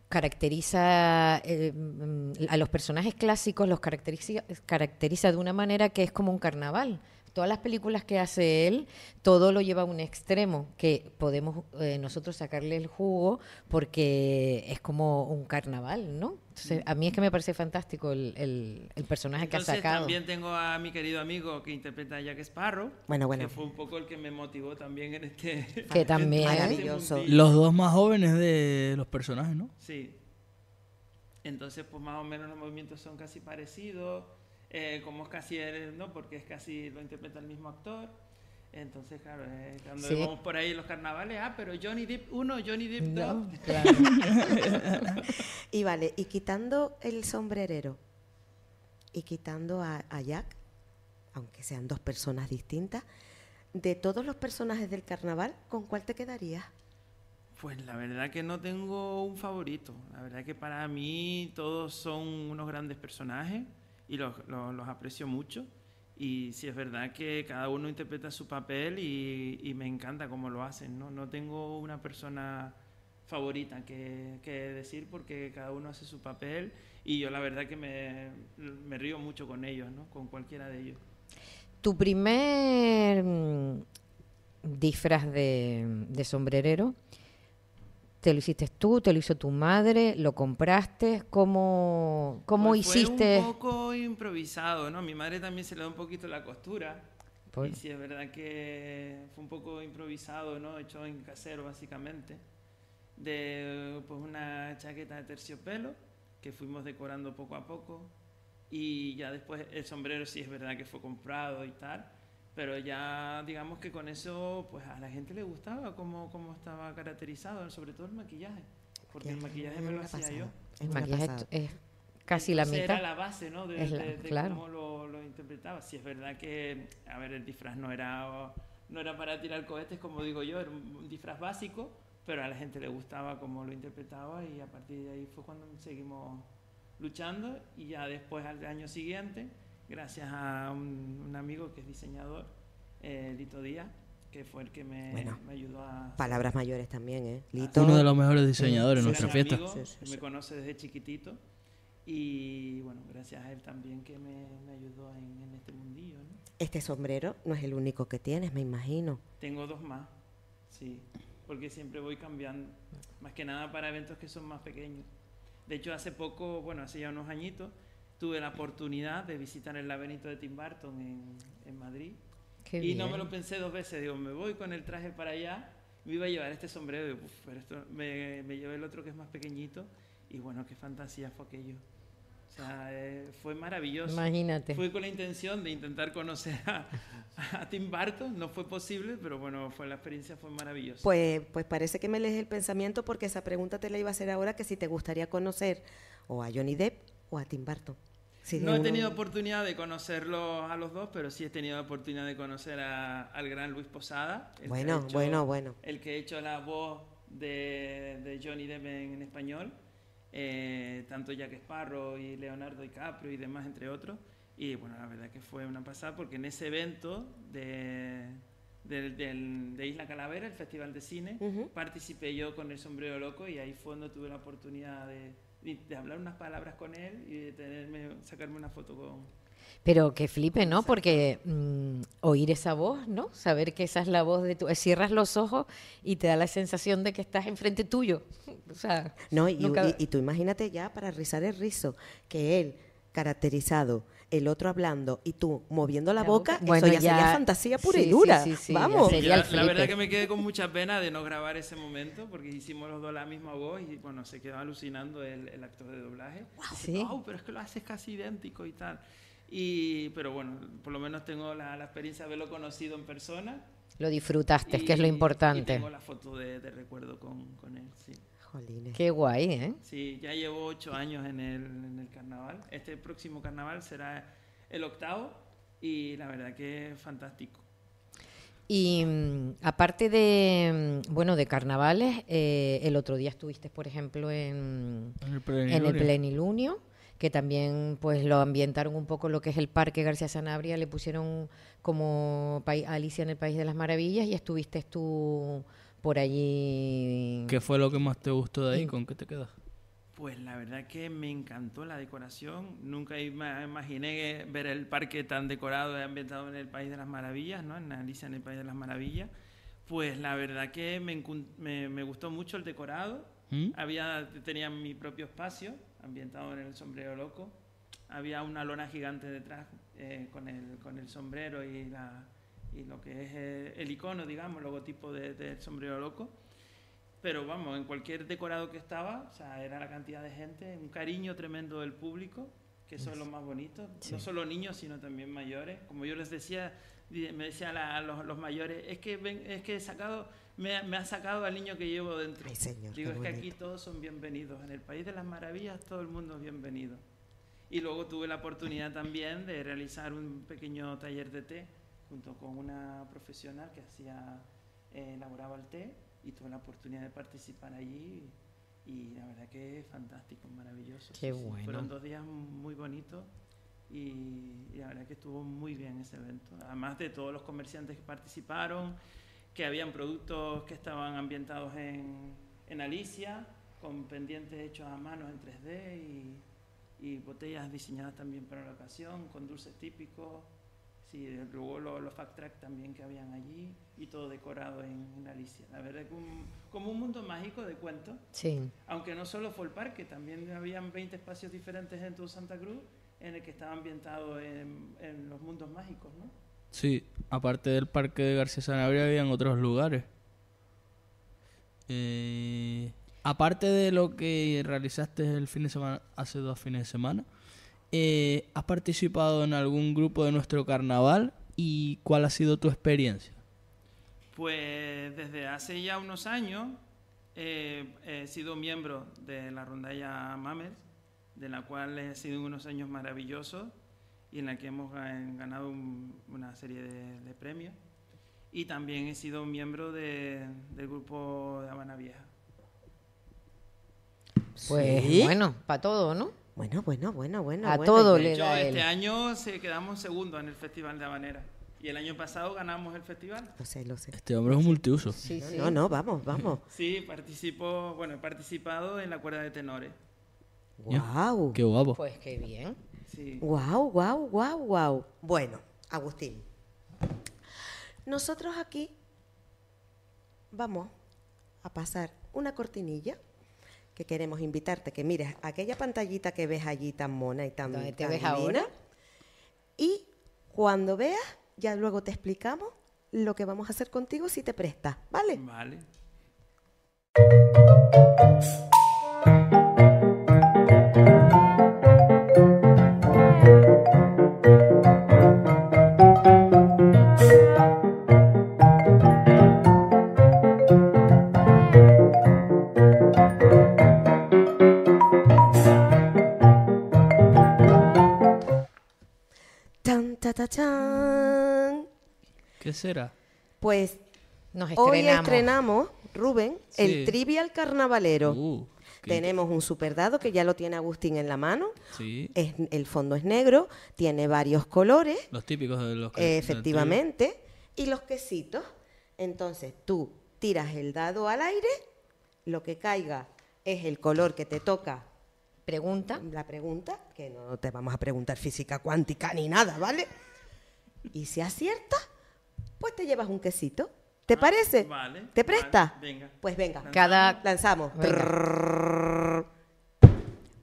caracteriza eh, mm, a los personajes clásicos, los caracteriza de una manera que es como un carnaval todas las películas que hace él, todo lo lleva a un extremo que podemos eh, nosotros sacarle el jugo porque es como un carnaval, ¿no? Entonces, a mí es que me parece fantástico el, personaje que ha sacado. También tengo a mi querido amigo que interpreta a Jack Sparrow, bueno, que fue un poco el que me motivó también en este. Que este también. los dos más jóvenes de los personajes, ¿no? Sí. Entonces, pues más o menos los movimientos son casi parecidos eh, como es casi ¿no? porque es casi lo interpreta el mismo actor. Entonces, claro, eh, cuando vamos por ahí los carnavales, ah, pero Johnny Depp uno Johnny Depp 2. No, claro. y vale, y quitando el sombrerero y quitando a, a Jack, aunque sean dos personas distintas, de todos los personajes del carnaval, ¿con cuál te quedarías? Pues la verdad que no tengo un favorito. La verdad que para mí todos son unos grandes personajes y los, los, aprecio mucho. Y sí es verdad que cada uno interpreta su papel y, y me encanta cómo lo hacen. No, no tengo una persona favorita que, que, decir porque cada uno hace su papel y yo la verdad que me, me río mucho con ellos, ¿no? con cualquiera de ellos. Tu primer mm, disfraz de, de sombrerero ¿Te lo hiciste tú? ¿Te lo hizo tu madre? ¿Lo compraste? ¿Cómo, cómo hiciste? Pues fue un poco improvisado, ¿no? Mi madre también se le da un poquito la costura. Pues y sí, es verdad que fue un poco improvisado, ¿no? Hecho en casero, básicamente. De pues, una chaqueta de terciopelo que fuimos decorando poco a poco. Y ya después el sombrero sí es verdad que fue comprado y tal pero ya digamos que con eso, pues a la gente le gustaba cómo, estaba caracterizado, sobre todo el maquillaje. Porque el maquillaje me lo hacía yo. El maquillaje es casi la mitad. Era la base, De, cómo lo, interpretaba. Si es verdad que, a ver, el disfraz no era, no era para tirar cohetes, como digo yo, era un disfraz básico, pero a la gente le gustaba cómo lo interpretaba y a partir de ahí fue cuando seguimos luchando y ya después al año siguiente gracias a un, amigo que es diseñador, eh, Lito Díaz, que fue el que me, ayudó a... Palabras mayores también, ¿eh? Ah, Lito. Uno de los mejores diseñadores en nuestra fiesta. me conoce desde chiquitito y bueno, gracias a él también que me, ayudó en, este mundillo. Este sombrero no es el único que tienes, me imagino. Tengo dos más, sí, porque siempre voy cambiando, más que nada para eventos que son más pequeños. De hecho, hace poco, bueno, hace ya unos añitos, tuve la oportunidad de visitar el laberinto de Tim Burton en, Madrid. y no me lo pensé dos veces, digo, me voy con el traje para allá, me iba a llevar este sombrero, pero esto, me, llevé el otro que es más pequeñito, y bueno, qué fantasía fue aquello. O sea, eh, fue maravilloso. Imagínate. Fui con la intención de intentar conocer a, Tim Burton, no fue posible, pero bueno, fue la experiencia fue maravillosa. Pues, pues parece que me lees el pensamiento porque esa pregunta te la iba a hacer ahora que si te gustaría conocer o a Johnny Depp o a Tim Burton no he tenido oportunidad de conocerlos a los dos, pero sí he tenido oportunidad de conocer al gran Luis Posada. Bueno, bueno, bueno. El que ha hecho la voz de, Johnny Depp en, español, eh, tanto Jack Sparrow y Leonardo DiCaprio y demás, entre otros. Y bueno, la verdad que fue una pasada porque en ese evento de, Isla Calavera, el Festival de Cine, participé yo con el sombrero loco y ahí fue donde tuve la oportunidad de, de hablar unas palabras con él y de sacarme una foto con... Pero que flipe, ¿no? Porque mm, oír esa voz, ¿no? Saber que esa es la voz de tu... Cierras los ojos y te da la sensación de que estás enfrente tuyo. no, y, y tú imagínate ya para rizar el rizo, que él, caracterizado, el otro hablando y tú moviendo la, boca, eso bueno, ya, sería fantasía pura y dura. Vamos. la, verdad que me quedé con mucha pena de no grabar ese momento porque hicimos los dos la misma voz y bueno, se quedó alucinando el, actor de doblaje. Wow, oh, pero es que lo haces casi idéntico y tal. Y, pero bueno, por lo menos tengo la, experiencia de haberlo conocido en persona. Lo disfrutaste, es que es lo importante. tengo la foto de, de recuerdo con, con él, sí. Qué guay, ¿eh? Sí, ya llevo ocho años en el, en el carnaval. Este próximo carnaval será el octavo y la verdad que es fantástico. Y mm, aparte de, mm, bueno, de carnavales, eh, el otro día estuviste, por ejemplo, en, el, plenilunio. que también pues lo ambientaron un poco lo que es el Parque García Sanabria, le pusieron como Alicia en el País de las Maravillas y estuviste tú por allí. ¿Qué fue lo que más te gustó de ahí? ¿Con qué te quedas? Pues la verdad que me encantó la decoración. Nunca imaginé ver el parque tan decorado y ambientado en el País de las Maravillas, ¿no? En Alicia en el País de las Maravillas. Pues la verdad que me, gustó mucho el decorado. ¿Mm? Había, tenía mi propio espacio ambientado en el sombrero loco. Había una lona gigante detrás eh, con el sombrero y la, y lo que es eh, el icono, digamos, logotipo del de, sombrero loco. Pero vamos, en cualquier decorado que estaba, o sea, era la cantidad de gente, un cariño tremendo del público, que son los más bonitos, no solo niños, sino también mayores. Como yo les decía, me decían a los, mayores, es que, es que sacado, me, ha sacado al niño que llevo dentro. Digo, es que aquí todos son bienvenidos. En el País de las Maravillas todo el mundo es bienvenido. Y luego tuve la oportunidad también de realizar un pequeño taller de té junto con una profesional que hacía, eh, elaboraba el té y tuve la oportunidad de participar allí y, la verdad que es fantástico, maravilloso. Fueron dos días muy bonitos y, la verdad que estuvo muy bien ese evento. Además de todos los comerciantes que participaron, que habían productos que estaban ambientados en, en Alicia, con pendientes hechos a mano en 3D y, y botellas diseñadas también para la ocasión, con dulces típicos. Sí, luego los, fact track también que habían allí y todo decorado en, Alicia. La verdad que como un mundo mágico de cuentos. Sí. Aunque no solo fue el parque, también habían 20 espacios diferentes en todo Santa Cruz en el que estaba ambientado en, en los mundos mágicos, ¿no? Sí, aparte del parque de García Sanabria habían otros lugares. Eh, aparte de lo que realizaste el fin de semana, hace dos fines de semana, eh, ¿has participado en algún grupo de nuestro carnaval y cuál ha sido tu experiencia? Pues desde hace ya unos años eh, he sido miembro de la rondalla Mames, de la cual he sido unos años maravillosos y en la que hemos ganado una serie de, premios. Y también he sido miembro de, del grupo de Habana Vieja. Pues bueno, para todo, ¿no? Bueno, bueno, bueno, bueno. A todo le Este año se eh, quedamos segundo en el Festival de Habanera. Y el año pasado ganamos el festival. Lo lo sé. Este hombre es un multiuso. Sí, No, no, vamos, vamos. Sí, participo, bueno, he participado en la cuerda de tenores. guau Qué guapo. Pues qué bien. guau, guau, guau, guau Bueno, Agustín. Nosotros aquí vamos a pasar una cortinilla que queremos invitarte, que mires aquella pantallita que ves allí tan mona y tan, ¿Dónde ahora? Y cuando veas, ya luego te explicamos lo que vamos a hacer contigo si te prestas, ¿vale? Vale. ¿Qué será? Pues hoy estrenamos. Rubén, el Trivial Carnavalero. Uh, Tenemos un super dado que ya lo tiene Agustín en la mano. el fondo es negro, tiene varios colores. los típicos de los que... Efectivamente. Y los quesitos. Entonces tú tiras el dado al aire, lo que caiga es el color que te toca Pregunta. la pregunta, que no te vamos a preguntar física cuántica ni nada, ¿vale? Y si acierta, pues te llevas un quesito. ¿Te ah, parece? Vale. ¿Te presta? venga. Pues venga. Cada lanzamos.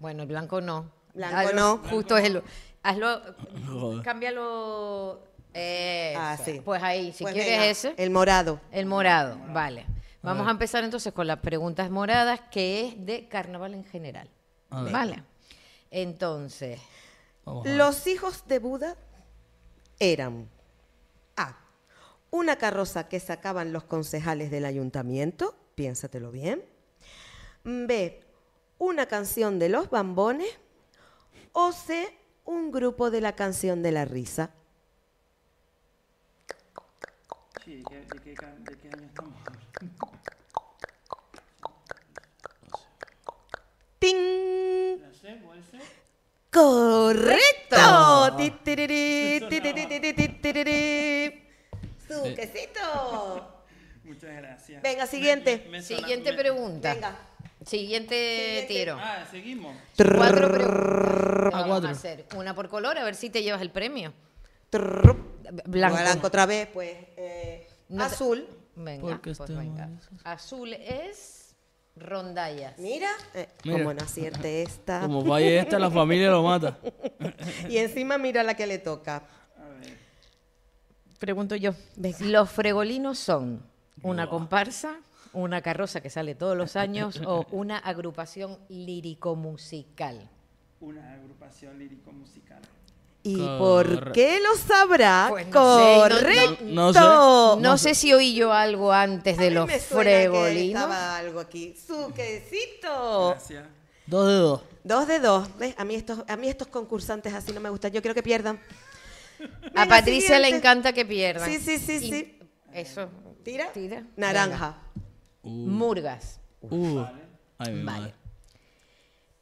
Bueno, el blanco no. Blanco no. justo es el. Hazlo. Cámbialo. ah, sí. Pues ahí, si pues quieres ese. El morado. El morado, vale. Vamos a, empezar entonces con las preguntas moradas, que es de carnaval en general. Vale. Entonces, los hijos de Buda eran A. Una carroza que sacaban los concejales del ayuntamiento, piénsatelo bien. B. Una canción de los bambones. O C. Un grupo de la canción de la risa. Sí, ¿de, qué, año estamos? ¡Ting! ¡Correcto! ¡Su quesito! Muchas gracias. Venga, siguiente. siguiente pregunta. Venga. Siguiente, tiro. Ah, seguimos. Cuatro preguntas. A A hacer. Una por color, a ver si te llevas el premio. Blanco. Blanco otra vez, pues. Eh, azul. Venga, pues venga. Azul es rondallas. Mira, eh, como nacierte esta. Como vaya esta, la familia lo mata. y encima mira la que le toca. Pregunto yo. Los fregolinos son una comparsa, una carroza que sale todos los años o una agrupación lírico-musical. Una agrupación lírico-musical. ¿Y por qué lo sabrá? Pues no Correcto. no, sé. si oí yo algo antes de los me Estaba algo aquí. Su quesito. Gracias. Dos de dos. Dos de dos. A mí estos, a mí estos concursantes así no me gustan. Yo quiero que pierdan. A Patricia le encanta que pierdan. Sí, sí, sí, sí. Eso. Tira. Naranja. Uh. Murgas. Uh. Vale.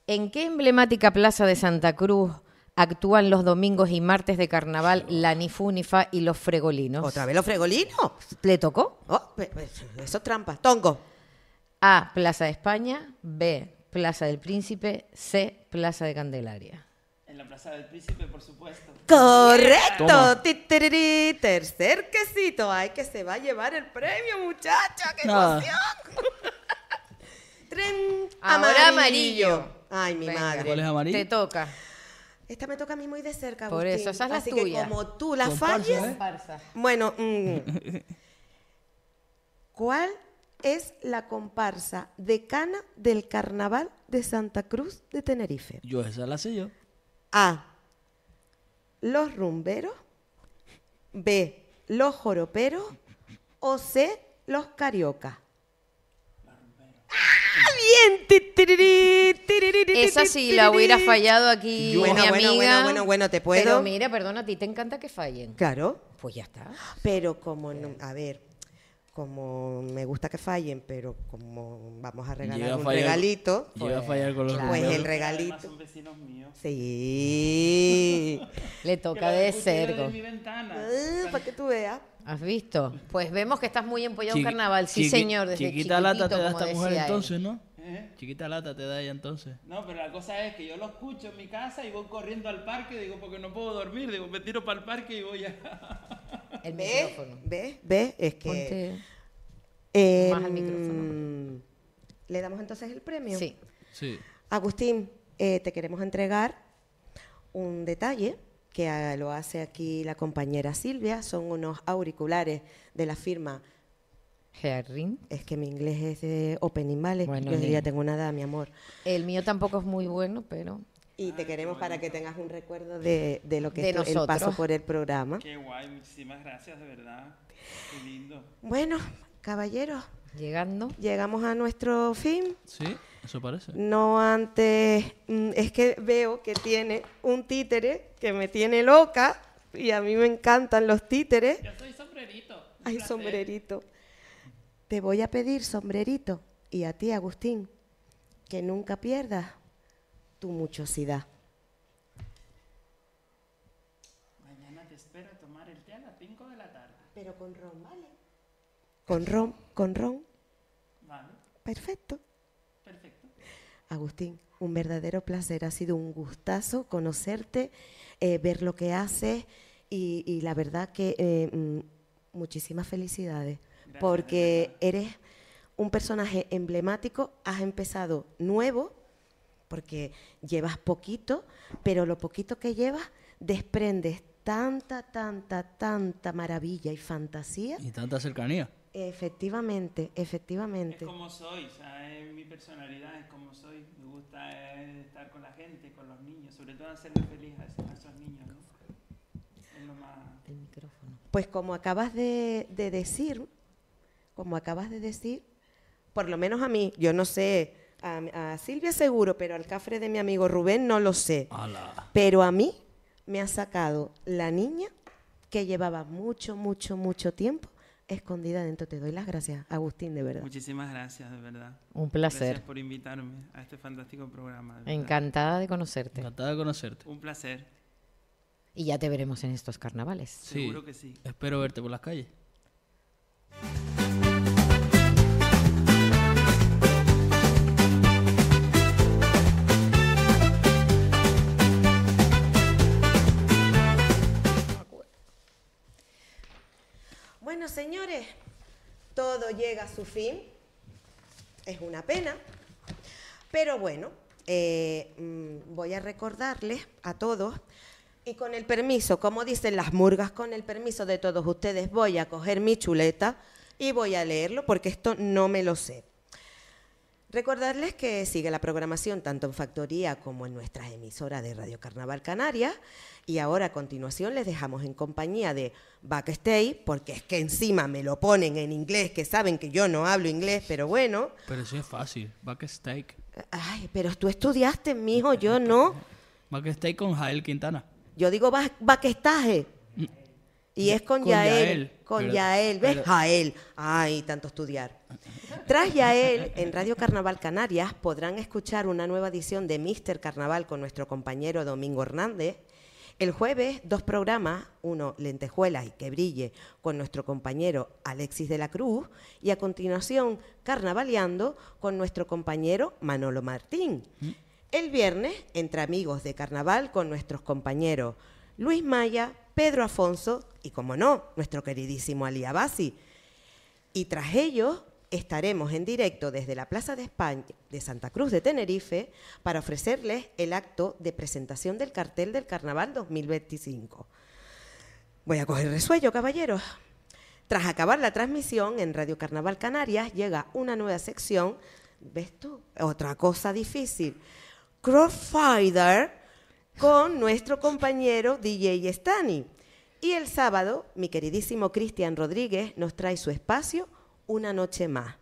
¿En qué emblemática plaza de Santa Cruz actúan los domingos y martes de carnaval la Nifunifa y los Fregolinos. ¿Otra vez los Fregolinos? ¿Le tocó? Oh, eso trampa. Tongo. A. Plaza de España. B. Plaza del Príncipe. C. Plaza de Candelaria. En la Plaza del Príncipe, por supuesto. ¡Correcto! Tercer quesito. ¡Ay, que se va a llevar el premio, muchacha! ¡Qué emoción! Tren amarillo. Ay, mi madre. ¿Cuál es amarillo? Te toca. Esta me toca a mí muy de cerca, Por eso, esa es la Así que como tú la falles... ¿eh? Bueno, mm. ¿cuál es la comparsa decana del Carnaval de Santa Cruz de Tenerife? Yo esa la sé yo. A. Los rumberos. B. Los joroperos. O C. Los cariocas. Esa sí la hubiera fallado aquí bueno, mi amiga. Bueno, bueno, bueno, te puedo. Pero mira, perdona, a ti te encanta que fallen. Claro. Pues ya está. Pero como, a ver, como me gusta que fallen, pero como vamos a regalar un regalito, voy a pues, fallar con los pues el regalito. Sí. Le toca de cerco. Ah, para que tú veas. ¿Has visto? Pues vemos que estás muy empollado en carnaval. Sí, señor. Desde chiquita lata te da esta mujer entonces, ¿no? ¿Eh? Chiquita lata te da ella entonces. No, pero la cosa es que yo lo escucho en mi casa y voy corriendo al parque, digo, porque no puedo dormir, digo, me tiro para el parque y voy a... El micrófono. ¿Ve? ¿Ve? Es que... más al micrófono. ¿Le damos entonces el premio? Sí. Agustín, eh, te queremos entregar un detalle que ah, lo hace aquí la compañera Silvia. Son unos auriculares de la firma es que mi inglés es de Open Inmales. Yo diría, tengo nada, mi amor. El mío tampoco es muy bueno, pero... Y te queremos para que tengas un recuerdo de, lo que es el paso por el programa. Qué guay, muchísimas gracias, de verdad. Qué lindo. Bueno, caballeros. Llegando. Llegamos a nuestro fin. Sí, eso parece. No antes. Mm, es que veo que tiene un títere que me tiene loca y a mí me encantan los títeres. Yo soy sombrerito. Ay, sombrerito. Te voy a pedir, sombrerito, y a ti, Agustín, que nunca pierdas tu muchosidad. Mañana te espero tomar el té a las 5 de la tarde. Pero con ron, ¿vale? Con ron, con ron. Vale. Perfecto. Perfecto. Agustín, un verdadero placer. Ha sido un gustazo conocerte, eh, ver lo que haces y, la verdad que eh, mm, muchísimas felicidades porque eres un personaje emblemático, has empezado nuevo, porque llevas poquito, pero lo poquito que llevas desprendes tanta, tanta, tanta maravilla y fantasía. Y tanta cercanía. Efectivamente, efectivamente. Es como soy, o sea, es mi personalidad, es como soy. Me gusta eh, estar con la gente, con los niños, sobre todo hacerme feliz a esos niños. Pues como acabas de, de decir, como acabas de decir, por lo menos a mí, yo no sé, a, Silvia seguro, pero al cafre de mi amigo Rubén no lo sé. Pero a mí me ha sacado la niña que llevaba mucho, mucho, mucho tiempo escondida dentro. Te doy las gracias, Agustín, de verdad. Muchísimas gracias, de verdad. Un placer. Gracias por invitarme a este fantástico programa. Encantada de conocerte. Encantada de conocerte. Un placer. Y ya te veremos en estos carnavales. Seguro que sí. Espero verte por las calles. Bueno, señores, todo llega a su fin. Es una pena. Pero bueno, eh, mm, voy a recordarles a todos y con el permiso, como dicen las murgas, con el permiso de todos ustedes, voy a coger mi chuleta y voy a leerlo porque esto no me lo sé. Recordarles que sigue la programación tanto en Factoría como en nuestras emisoras de Radio Carnaval Canarias. Y ahora a continuación les dejamos en compañía de Backstage, porque es que encima me lo ponen en inglés, que saben que yo no hablo inglés, pero bueno. Pero sí es fácil, Backstage. Ay, pero tú estudiaste, mijo, yo no. Backstage con Jael Quintana. Yo digo Backstage. Y es con, Yael, Con Yael. ¿Ves? Jael. Ay, tanto estudiar. Tras Yael, en Radio Carnaval Canarias podrán escuchar una nueva edición de Mister Carnaval con nuestro compañero Domingo Hernández. El jueves, dos programas, uno Lentejuelas y que brille con nuestro compañero Alexis de la Cruz y a continuación Carnavaleando con nuestro compañero Manolo Martín. Mm. El viernes, entre amigos de carnaval con nuestros compañeros Luis Maya, Pedro Afonso y, como no, nuestro queridísimo Ali Abasi. Y tras ellos estaremos en directo desde la Plaza de España de Santa Cruz de Tenerife para ofrecerles el acto de presentación del cartel del Carnaval 2025. Voy a coger resuello, caballeros. Tras acabar la transmisión en Radio Carnaval Canarias llega una nueva sección, ¿ves tú? Otra cosa difícil. Crossfighter con nuestro compañero DJ Stani. Y el sábado, mi queridísimo Cristian Rodríguez nos trae su espacio una noche más.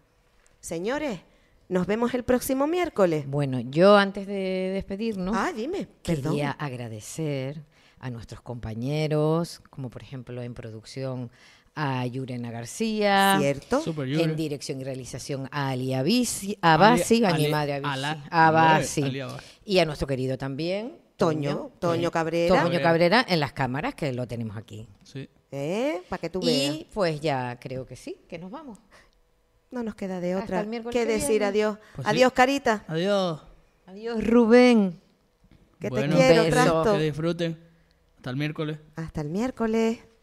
Señores, nos vemos el próximo miércoles. Bueno, yo antes de despedirnos, ah, dime, quería agradecer a nuestros compañeros, como por ejemplo en producción a Yurena García, ¿cierto? en dirección y realización a Ali Abasi, a, mi madre Abasi, y a nuestro querido también Toño, Toño Cabrera. Toño Cabrera en las cámaras, que lo tenemos aquí. Sí. ¿Eh? Para que tú veas. Y pues ya creo que sí, que nos vamos. No nos queda de otra que decir adiós. Pues adiós, Carita. Adiós. Adiós, Rubén. Que te quiero, Que disfruten. Hasta el miércoles. Hasta el miércoles.